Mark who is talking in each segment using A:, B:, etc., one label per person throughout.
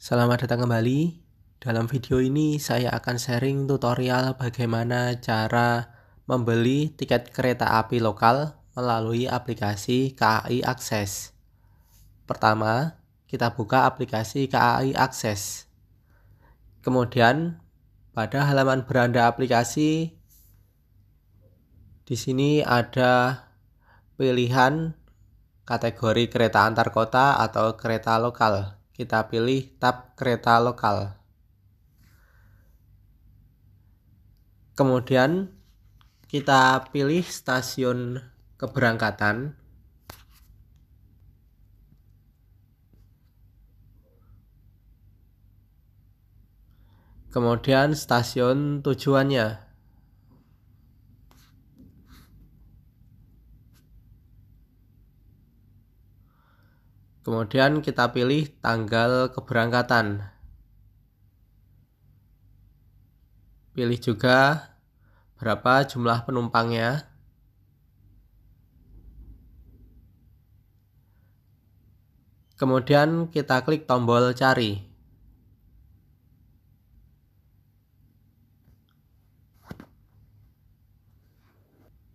A: Selamat datang kembali. Dalam video ini saya akan sharing tutorial bagaimana cara membeli tiket kereta api lokal melalui aplikasi KAI Akses. Pertama, kita buka aplikasi KAI Akses. Kemudian, pada halaman beranda aplikasi di sini ada pilihan kategori kereta antar kota atau kereta lokal kita pilih tab kereta lokal. Kemudian kita pilih stasiun keberangkatan. Kemudian stasiun tujuannya. Kemudian kita pilih tanggal keberangkatan. Pilih juga berapa jumlah penumpangnya. Kemudian kita klik tombol cari.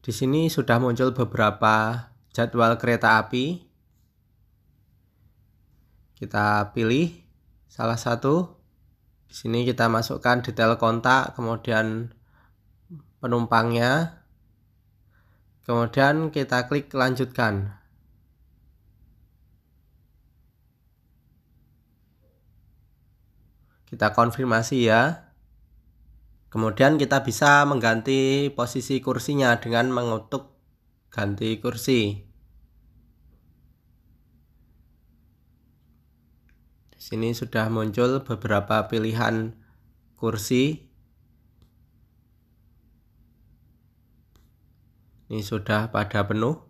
A: Di sini sudah muncul beberapa jadwal kereta api kita pilih salah satu. Di sini kita masukkan detail kontak, kemudian penumpangnya. Kemudian kita klik lanjutkan. Kita konfirmasi ya. Kemudian kita bisa mengganti posisi kursinya dengan mengutuk ganti kursi. Sini sudah muncul beberapa pilihan kursi. Ini sudah pada penuh.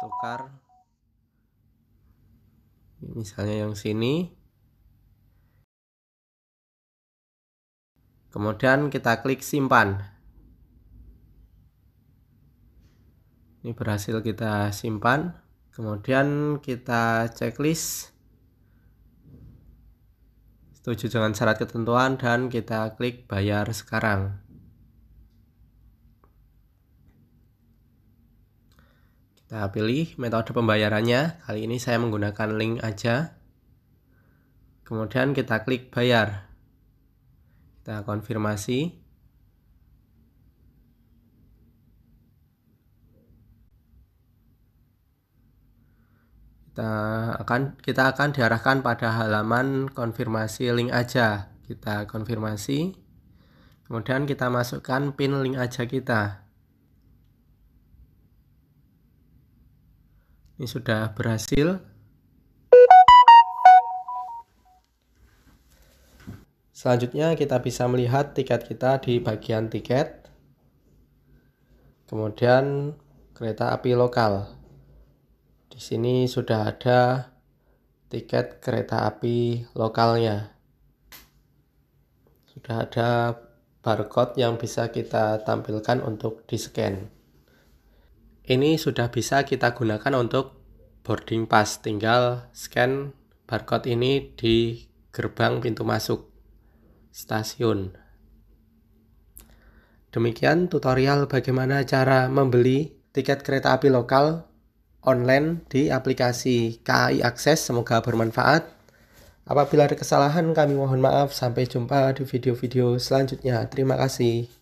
A: Tukar. Misalnya yang sini. Kemudian kita klik simpan. ini berhasil kita simpan kemudian kita checklist setuju dengan syarat ketentuan dan kita klik bayar sekarang kita pilih metode pembayarannya kali ini saya menggunakan link aja kemudian kita klik bayar kita konfirmasi kita akan kita akan diarahkan pada halaman konfirmasi link aja kita konfirmasi kemudian kita masukkan pin link aja kita ini sudah berhasil selanjutnya kita bisa melihat tiket kita di bagian tiket kemudian kereta api lokal di sini sudah ada tiket kereta api lokalnya. Sudah ada barcode yang bisa kita tampilkan untuk di-scan. Ini sudah bisa kita gunakan untuk boarding pass, tinggal scan barcode ini di gerbang pintu masuk stasiun. Demikian tutorial bagaimana cara membeli tiket kereta api lokal online di aplikasi KAI Akses. Semoga bermanfaat. Apabila ada kesalahan kami mohon maaf. Sampai jumpa di video-video selanjutnya. Terima kasih.